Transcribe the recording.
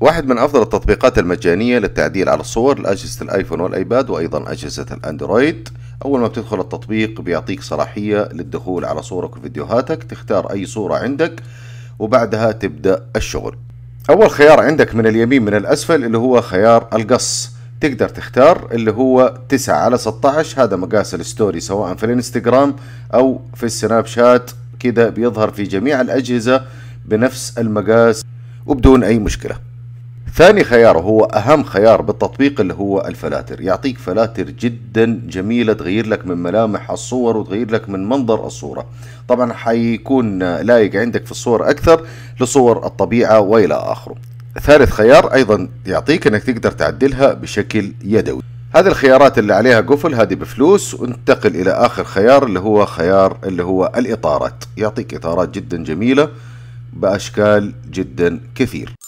واحد من أفضل التطبيقات المجانية للتعديل على الصور لأجهزة الآيفون والآيباد وأيضا أجهزة الأندرويد أول ما بتدخل التطبيق بيعطيك صلاحية للدخول على صورك وفيديوهاتك تختار أي صورة عندك وبعدها تبدأ الشغل أول خيار عندك من اليمين من الأسفل اللي هو خيار القص تقدر تختار اللي هو 9 على 16 هذا مقاس الستوري سواء في الانستغرام أو في السناب شات كده بيظهر في جميع الأجهزة بنفس المقاس وبدون أي مشكلة ثاني خيار هو أهم خيار بالتطبيق اللي هو الفلاتر يعطيك فلاتر جدا جميلة تغير لك من ملامح الصور وتغير لك من منظر الصورة طبعا حيكون لايق عندك في الصور أكثر لصور الطبيعة وإلى آخره ثالث خيار أيضا يعطيك أنك تقدر تعدلها بشكل يدوي هذه الخيارات اللي عليها قفل هذه بفلوس وانتقل إلى آخر خيار اللي هو خيار اللي هو الإطارات يعطيك إطارات جدا جميلة بأشكال جدا كثير